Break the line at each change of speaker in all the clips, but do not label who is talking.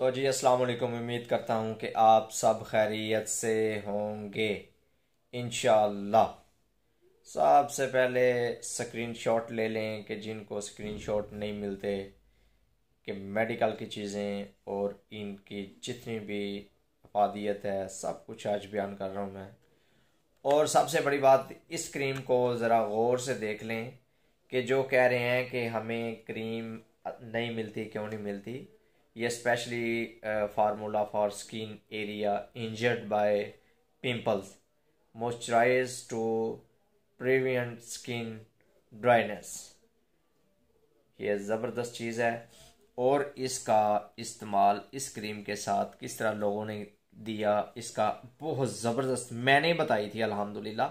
تو جی اسلام علیکم امید کرتا ہوں کہ آپ سب خیریت سے ہوں گے انشاءاللہ سب سے پہلے سکرین شاٹ لے لیں کہ جن کو سکرین شاٹ نہیں ملتے کہ میڈیکل کی چیزیں اور ان کی جتنی بھی افادیت ہے سب کچھ آج بیان کر رہا ہوں میں اور سب سے بڑی بات اس کریم کو ذرا غور سے دیکھ لیں کہ جو کہہ رہے ہیں کہ ہمیں کریم نہیں ملتی کیوں نہیں ملتی یہ specially formula for skin area injured by pimples moisturize to prevent skin dryness یہ زبردست چیز ہے اور اس کا استعمال اس کریم کے ساتھ کس طرح لوگوں نے دیا اس کا بہت زبردست میں نے بتائی تھی الحمدللہ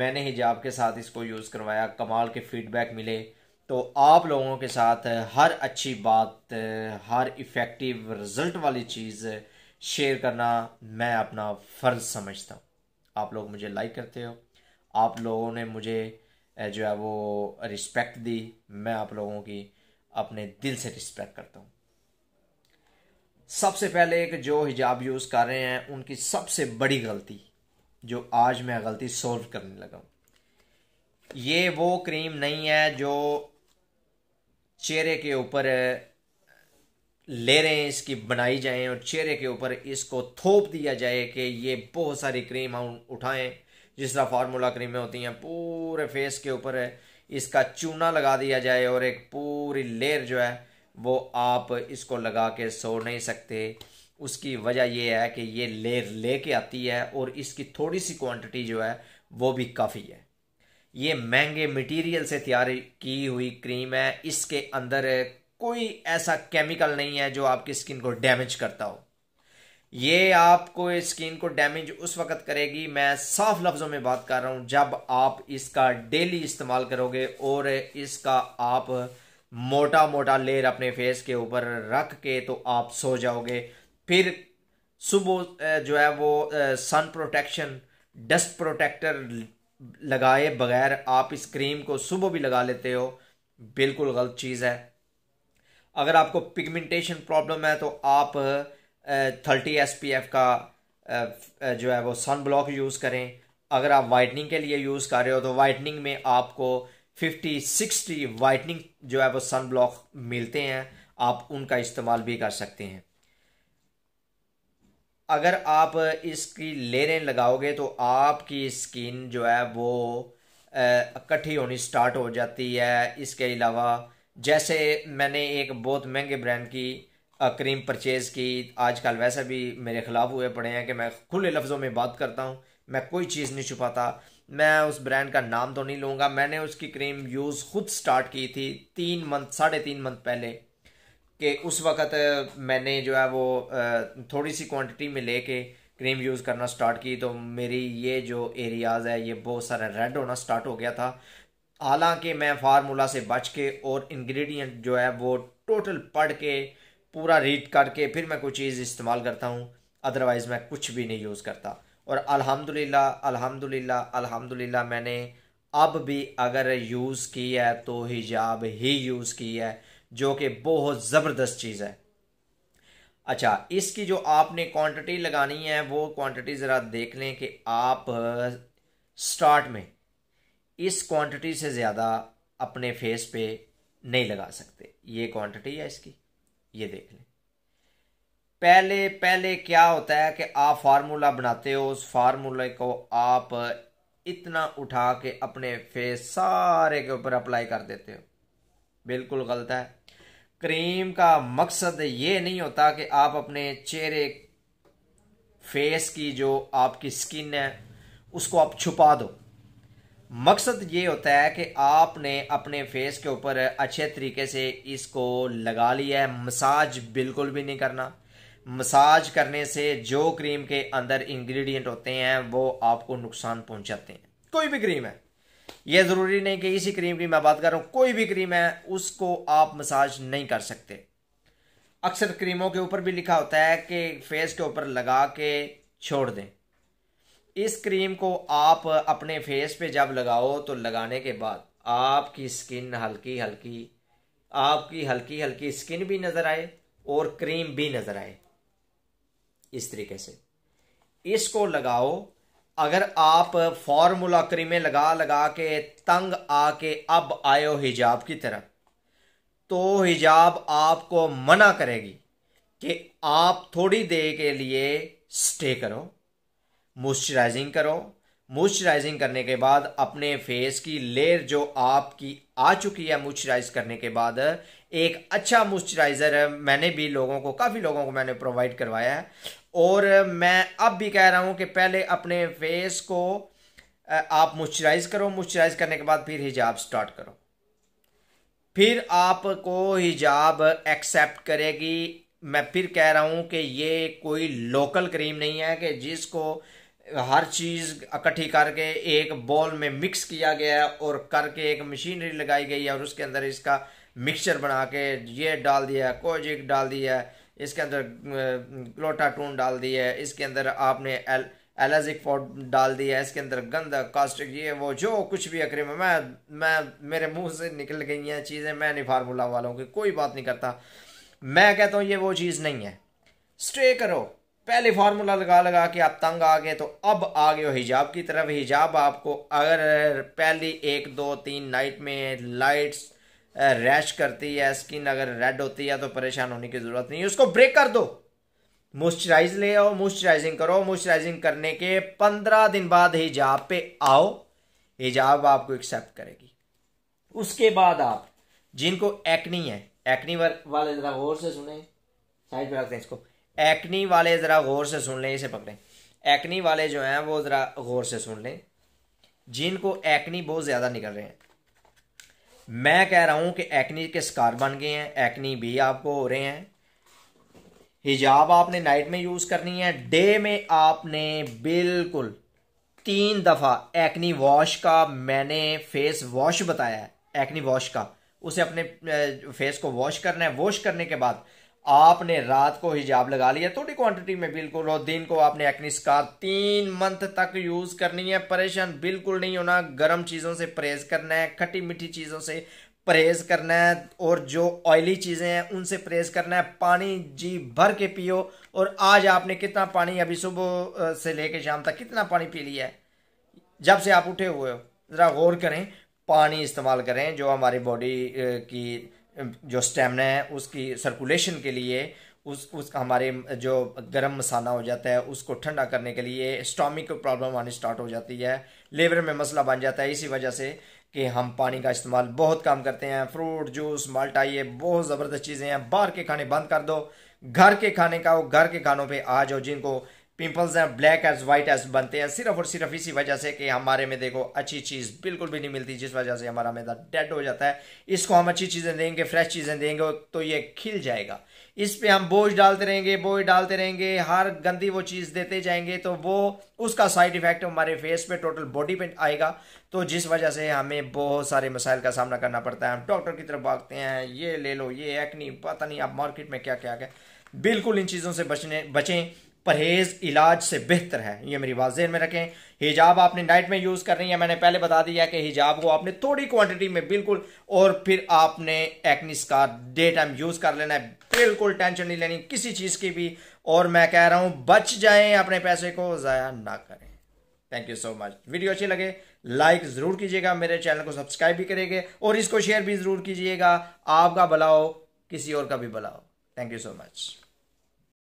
میں نے حجاب جی کے ساتھ اس کو یوز کروایا کمال کے فیڈ بیک ملے تو آپ لوگوں کے ساتھ ہر اچھی بات ہر افیکٹو رزلٹ والی چیز شیئر کرنا میں اپنا فرض سمجھتا ہوں آپ لوگ مجھے لائک کرتے ہو آپ لوگوں نے مجھے جو ہے وہ رسپیکٹ دی میں آپ لوگوں کی اپنے دل سے رسپیکٹ کرتا ہوں سب سے پہلے کہ جو حجاب یوز کر رہے ہیں ان کی سب سے بڑی غلطی جو آج میں غلطی سولو کرنے لگا ہوں یہ وہ کریم نہیں ہے جو چہرے کے اوپر لیریں اس کی بنائی جائیں اور چہرے کے اوپر اس کو تھوپ دیا جائے کہ یہ بہت ساری کریم ہم اٹھائیں جس طرح فارمولا کریمیں ہوتی ہیں پورے فیس کے اوپر اس کا چونا لگا دیا جائے اور ایک پوری لیئر جو ہے وہ آپ اس کو لگا کے سو نہیں سکتے اس کی وجہ یہ ہے کہ یہ لیئر لے کے آتی ہے اور اس کی تھوڑی سی کوانٹٹی جو ہے وہ بھی کافی ہے یہ مہنگے مٹیریل سے تیار کی ہوئی کریم ہے اس کے اندر کوئی ایسا کیمیکل نہیں ہے جو آپ کی اسکن کو ڈیمیج کرتا ہو یہ آپ کو اسکن کو ڈیمیج اس وقت کرے گی میں صاف لفظوں میں بات کر رہا ہوں جب آپ اس کا ڈیلی استعمال کرو گے اور اس کا آپ موٹا موٹا لیئر اپنے فیس کے اوپر رکھ کے تو آپ سو جاؤ گے پھر صبح جو ہے وہ سن پروٹیکشن ڈسٹ پروٹیکٹر لگائے بغیر آپ اس کریم کو صبح بھی لگا لیتے ہو بالکل غلط چیز ہے اگر آپ کو پگمنٹیشن پرابلم ہے تو آپ تھرٹی ایس پی ایف کا جو ہے وہ سن بلاک یوز کریں اگر آپ وائٹنگ کے لیے یوز کر رہے ہو تو وائٹنگ میں آپ کو ففٹی سکسٹی وائٹنگ جو ہے وہ سن بلاک ملتے ہیں آپ ان کا استعمال بھی کر سکتے ہیں اگر آپ اس کی لیریں لگاؤ گے تو آپ کی اسکن جو ہے وہ اکٹھی ہونی سٹارٹ ہو جاتی ہے اس کے علاوہ جیسے میں نے ایک بہت مہنگے برانڈ کی کریم پرچیز کی آج کل ویسے بھی میرے خلاف ہوئے پڑے ہیں کہ میں کھلے لفظوں میں بات کرتا ہوں میں کوئی چیز نہیں چھپاتا میں اس برانڈ کا نام تو نہیں لوں گا میں نے اس کی کریم یوز خود سٹارٹ کی تھی تین منتھ ساڑھے تین منتھ پہلے کہ اس وقت میں نے جو ہے وہ تھوڑی سی کوانٹٹی میں لے کے کریم یوز کرنا سٹارٹ کی تو میری یہ جو ایریاز ہے یہ بہت سارا ریڈ ہونا سٹارٹ ہو گیا تھا حالانکہ میں فارمولا سے بچ کے اور انگریڈینٹ جو ہے وہ ٹوٹل پڑھ کے پورا ریڈ کر کے پھر میں کوئی چیز استعمال کرتا ہوں ادروائز میں کچھ بھی نہیں یوز کرتا اور الحمد للہ الحمد للہ الحمد للہ میں نے اب بھی اگر یوز کی ہے تو حجاب ہی یوز کی ہے جو کہ بہت زبردست چیز ہے اچھا اس کی جو آپ نے کوانٹٹی لگانی ہے وہ کوانٹٹی ذرا دیکھ لیں کہ آپ سٹارٹ میں اس کوانٹٹی سے زیادہ اپنے فیس پہ نہیں لگا سکتے یہ کوانٹٹی ہے اس کی یہ دیکھ لیں پہلے پہلے کیا ہوتا ہے کہ آپ فارمولا بناتے ہو اس فارمولے کو آپ اتنا اٹھا کے اپنے فیس سارے کے اوپر اپلائی کر دیتے ہو بالکل غلط ہے کریم کا مقصد یہ نہیں ہوتا کہ آپ اپنے چہرے فیس کی جو آپ کی سکن ہے اس کو آپ چھپا دو مقصد یہ ہوتا ہے کہ آپ نے اپنے فیس کے اوپر اچھے طریقے سے اس کو لگا لیا ہے مساج بالکل بھی نہیں کرنا مساج کرنے سے جو کریم کے اندر انگریڈینٹ ہوتے ہیں وہ آپ کو نقصان پہنچاتے ہیں کوئی بھی کریم ہے یہ ضروری نہیں کہ اسی کریم کی میں بات کر رہا ہوں کوئی بھی کریم ہے اس کو آپ مساج نہیں کر سکتے اکثر کریموں کے اوپر بھی لکھا ہوتا ہے کہ فیس کے اوپر لگا کے چھوڑ دیں اس کریم کو آپ اپنے فیس پہ جب لگاؤ تو لگانے کے بعد آپ کی سکن ہلکی ہلکی آپ کی ہلکی ہلکی سکن بھی نظر آئے اور کریم بھی نظر آئے اس طریقے سے اس کو لگاؤ اگر آپ فارمولا کریمیں لگا لگا کے تنگ آ کے اب آئے ہو حجاب کی طرف تو حجاب آپ کو منع کرے گی کہ آپ تھوڑی دیر کے لیے سٹے کرو موئسچرائزنگ کرو موئسچرائزنگ کرنے کے بعد اپنے فیس کی لیئر جو آپ کی آ چکی ہے موئسچرائز کرنے کے بعد ایک اچھا موسچرائزر میں نے بھی لوگوں کو کافی لوگوں کو میں نے پرووائڈ کروایا ہے اور میں اب بھی کہہ رہا ہوں کہ پہلے اپنے فیس کو آپ موئسچرائز کرو موسچرائز کرنے کے بعد پھر حجاب سٹارٹ کرو پھر آپ کو حجاب ایکسیپٹ کرے گی میں پھر کہہ رہا ہوں کہ یہ کوئی لوکل کریم نہیں ہے کہ جس کو ہر چیز اکٹھی کر کے ایک بول میں مکس کیا گیا ہے اور کر کے ایک مشینری لگائی گئی ہے اور اس کے اندر اس کا مکسچر بنا کے یہ ڈال دیا ہے کوجک ڈال دیا ہے اس کے اندر لوٹا ٹون ڈال دی ہے اس کے اندر آپ نے الرجک فاؤ ڈال دیا ہے اس کے اندر گندہ کاسٹک یہ وہ جو کچھ بھی اکریم ہے میں میں میرے منہ سے نکل گئی ہیں چیزیں میں نہیں فارمولا والوں کی کوئی بات نہیں کرتا میں کہتا ہوں یہ وہ چیز نہیں ہے اسٹے کرو پہلی فارمولا لگا لگا کہ آپ تنگ آ گئے تو اب آ گئے ہو حجاب کی طرف حجاب آپ کو اگر پہلی ایک دو تین نائٹ میں لائٹس ریش کرتی ہے اسکن اگر ریڈ ہوتی ہے تو پریشان ہونے کی ضرورت نہیں ہے اس کو بریک کر دو موسچرائز لے آؤ موسچرائزنگ کرو موسچرائزنگ کرنے کے پندرہ دن بعد حجاب پہ آؤ حجاب کو ایکسپٹ کرے گی اس کے بعد آپ جن کو ایکنی ہے ایکنی والے ذرا غور سے سنیں پہ رکھتے ہیں اس کو ایکنی والے ذرا غور سے سن لیں اسے پکڑیں ایکنی والے جو ہیں وہ ذرا غور سے سن لیں جن کو ایکنی بہت زیادہ نکل رہے ہیں میں کہہ رہا ہوں کہ ایکنی کے سکار بن گئے ہیں ایکنی بھی آپ کو ہو رہے ہیں حجاب آپ نے نائٹ میں یوز کرنی ہے ڈے میں آپ نے بالکل تین دفعہ ایکنی واش کا میں نے فیس واش بتایا ہے ایکنی واش کا اسے اپنے فیس کو واش کرنا ہے واش کرنے کے بعد آپ نے رات کو حجاب لگا لیا تھوڑی کوانٹٹی میں بالکل اور دن کو آپ نے ایکنی سکار تین منتھ تک یوز کرنی ہے پریشان بالکل نہیں ہونا گرم چیزوں سے پریز کرنا ہے کھٹی میٹھی چیزوں سے پریز کرنا ہے اور جو آئلی چیزیں ہیں ان سے پریز کرنا ہے پانی جی بھر کے پیو اور آج آپ نے کتنا پانی ابھی صبح سے لے کے شام تک کتنا پانی پی لیا ہے جب سے آپ اٹھے ہوئے ہو ذرا غور کریں پانی استعمال کریں جو ہماری باڈی کی جو اسٹیمنا ہے اس کی سرکولیشن کے لیے اس اس کا ہمارے جو گرم مسالہ ہو جاتا ہے اس کو ٹھنڈا کرنے کے لیے اسٹامک پرابلم آنی سٹارٹ ہو جاتی ہے لیور میں مسئلہ بن جاتا ہے اسی وجہ سے کہ ہم پانی کا استعمال بہت کام کرتے ہیں فروٹ جوس مالٹا یہ بہت زبردست چیزیں ہیں باہر کے کھانے بند کر دو گھر کے کھانے کا ہو گھر کے کھانوں پہ آ جاؤ جن کو پمپلز ہیں بلیک ایز وائٹ ایز بنتے ہیں صرف اور صرف اسی وجہ سے کہ ہمارے میں دیکھو اچھی چیز بالکل بھی نہیں ملتی جس وجہ سے ہمارا میدا ڈیڈ ہو جاتا ہے اس کو ہم اچھی چیزیں دیں گے فریش چیزیں دیں گے تو یہ کھل جائے گا اس پہ ہم بوجھ ڈالتے رہیں گے بوجھ ڈالتے رہیں گے ہر گندی وہ چیز دیتے جائیں گے تو وہ اس کا سائیڈ ایفیکٹ ہمارے فیس پہ ٹوٹل باڈی پہ آئے گا تو جس وجہ سے ہمیں بہت سارے مسائل کا سامنا کرنا پڑتا ہے ہم ڈاکٹر کی طرف بھاگتے ہیں یہ لے لو یہ ایک نہیں پتہ نہیں آپ مارکیٹ میں کیا کیا بالکل ان چیزوں سے بچنے بچیں پرہیز علاج سے بہتر ہے یہ میری واضح میں رکھیں حجاب آپ نے نائٹ میں یوز کر رہی ہے میں نے پہلے بتا دیا کہ حجاب کو آپ نے تھوڑی کوانٹٹی میں بالکل اور پھر آپ نے ایکنس کا ڈے ٹائم یوز کر لینا ہے بالکل ٹینشن نہیں لینی کسی چیز کی بھی اور میں کہہ رہا ہوں بچ جائیں اپنے پیسے کو ضائع نہ کریں thank you so much video اچھی لگے لائک ضرور کیجیے گا میرے چینل کو سبسکرائب بھی کرے گے اور اس کو شیئر بھی ضرور کیجیے گا آپ کا بلاؤ کسی اور کا بھی بلاؤ تھینک یو سو مچ